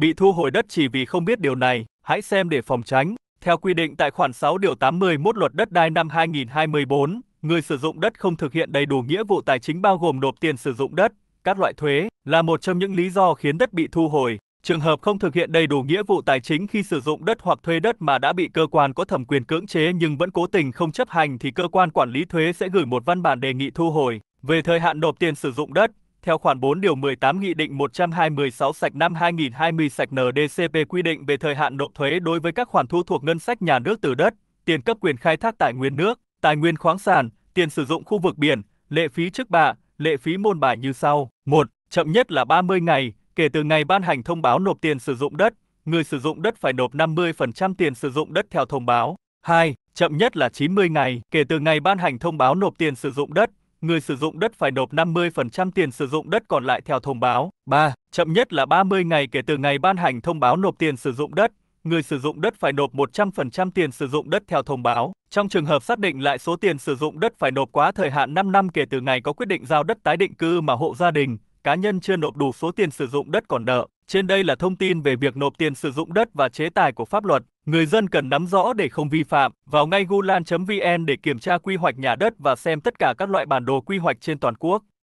bị thu hồi đất chỉ vì không biết điều này, hãy xem để phòng tránh. Theo quy định tại khoản 6 điều 81 Luật đất đai năm 2024, người sử dụng đất không thực hiện đầy đủ nghĩa vụ tài chính bao gồm nộp tiền sử dụng đất, các loại thuế là một trong những lý do khiến đất bị thu hồi. Trường hợp không thực hiện đầy đủ nghĩa vụ tài chính khi sử dụng đất hoặc thuê đất mà đã bị cơ quan có thẩm quyền cưỡng chế nhưng vẫn cố tình không chấp hành thì cơ quan quản lý thuế sẽ gửi một văn bản đề nghị thu hồi. Về thời hạn nộp tiền sử dụng đất, theo khoản 4 điều 18 Nghị định 126 sạch năm 2020 sạch NDCP quy định về thời hạn nộp thuế đối với các khoản thu thuộc ngân sách nhà nước từ đất, tiền cấp quyền khai thác tài nguyên nước, tài nguyên khoáng sản, tiền sử dụng khu vực biển, lệ phí trước bạ, lệ phí môn bài như sau. 1. Chậm nhất là 30 ngày, kể từ ngày ban hành thông báo nộp tiền sử dụng đất, người sử dụng đất phải nộp 50% tiền sử dụng đất theo thông báo. 2. Chậm nhất là 90 ngày, kể từ ngày ban hành thông báo nộp tiền sử dụng đất, người sử dụng đất phải nộp 50% tiền sử dụng đất còn lại theo thông báo. 3. Chậm nhất là 30 ngày kể từ ngày ban hành thông báo nộp tiền sử dụng đất, người sử dụng đất phải nộp 100% tiền sử dụng đất theo thông báo. Trong trường hợp xác định lại số tiền sử dụng đất phải nộp quá thời hạn 5 năm kể từ ngày có quyết định giao đất tái định cư mà hộ gia đình, cá nhân chưa nộp đủ số tiền sử dụng đất còn nợ, trên đây là thông tin về việc nộp tiền sử dụng đất và chế tài của pháp luật. Người dân cần nắm rõ để không vi phạm. Vào ngay gulan.vn để kiểm tra quy hoạch nhà đất và xem tất cả các loại bản đồ quy hoạch trên toàn quốc.